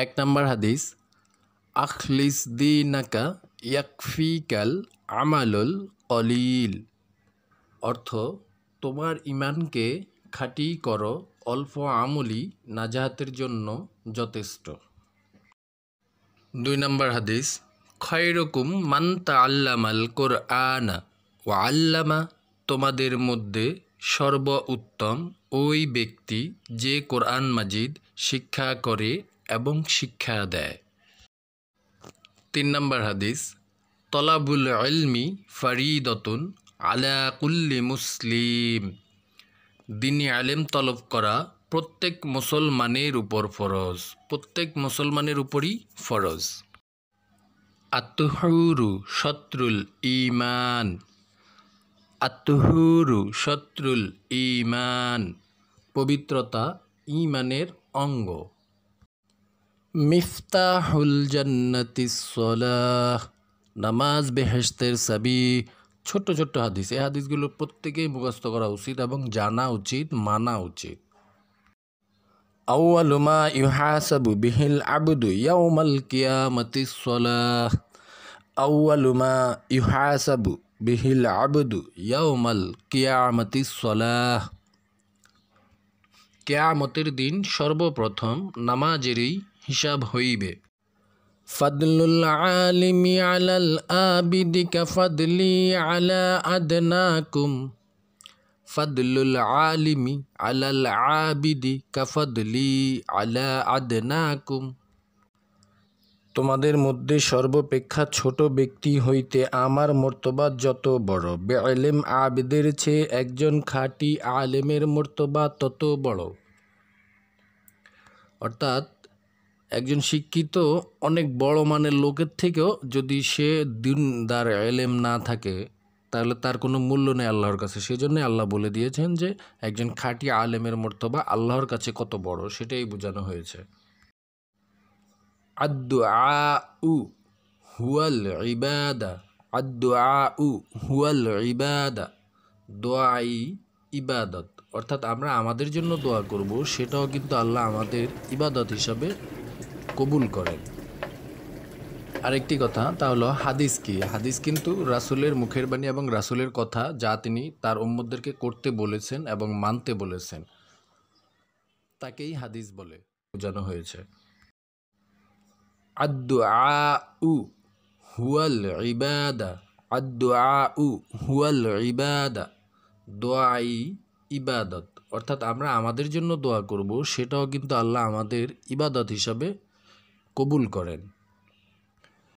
এক নম্বর হাদিস আখলিস দিনাকা ইয়াকফিকাল আমালুল কলিল অর্থ তোমার ইমানকে খাটি করো অল্প আমলি নাজাহাতের জন্য যথেষ্ট দুই নম্বর হাদিস খয়রকুম মান্তা আল্লামাল কোর আনা ও আল্লামা তোমাদের মধ্যে সর্ব উত্তম ওই ব্যক্তি যে কোরআন মাজিদ শিক্ষা করে এবং শিক্ষা দেয় তিন নম্বর হাদিস তলাবুল আলমি ফরিদতুন আলাকুল্লি মুসলিম দিনী আলেম তলব করা প্রত্যেক মুসলমানের উপর ফরজ প্রত্যেক মুসলমানের উপরই ফরজ আত্মহরু শত্রুল ইমান আত্মহরু শত্রুল ইমান পবিত্রতা ইমানের অঙ্গ মিফতাহুল জান্নাতিসলাহ নামাজ বেহেস্তের সাবি ছোট ছোট হাদিস এই হাদিসগুলো প্রত্যেকেই মুখস্থ করা উচিত এবং জানা উচিত মানা উচিত আউআলুমা ইহাসাবু বিহিল আবুদু ইয়াউমাল কিয়ামতিসলাহ আউআলুমা ইহাসাবু বিহিল আবুদু ইয়াউমাল কিয়ামতিসলাহ কেয়ামতের দিন সর্বপ্রথম নামাজেরই হিসাব হইবে ফাদলুল আলিমি আলাল আবিদিকা ফাদলি আলা আদনাকুম ফাদলুল আলিমি আলাল আবিদি কাফাদলি আলা আদনাকুম তোমাদের মধ্যে সর্বপেক্ষা ছোট ব্যক্তি হইতে আমার মর্তবা যত বড় বেলেম আবেদের চেয়ে একজন খাঁটি আলেমের মর্তবা তত বড় অর্থাৎ একজন শিক্ষিত অনেক বড় মানের লোকের থেকেও যদি সে দিনদার এলেম না থাকে তাহলে তার কোনো মূল্য নেই আল্লাহর কাছে সেই জন্য আল্লাহ বলে দিয়েছেন যে একজন খাঁটি আলেমের মর্তবা আল্লাহর কাছে কত বড় সেটাই বোঝানো হয়েছে আদু আ উ হুয়াল ইবাদা আদু আ উ হুয়াল ইবাদা দোয়াই ইবাদত অর্থাৎ আমরা আমাদের জন্য দোয়া করব সেটাও কিন্তু আল্লাহ আমাদের ইবাদত হিসাবে কবুল করেন আরেকটি কথা তা হলো হাদিস কি হাদিস কিন্তু রাসুলের মুখের বাণী এবং রাসুলের কথা যা তিনি তার উম্মদদেরকে করতে বলেছেন এবং মানতে বলেছেন তাকেই হাদিস বলে বোঝানো হয়েছে আদু আ উ হুয়াল ইবাদা আদু আ উ হুয়াল ইবাদা দোয়াই ইবাদত অর্থাৎ আমরা আমাদের জন্য দোয়া করব সেটাও কিন্তু আল্লাহ আমাদের ইবাদত হিসাবে কবুল করেন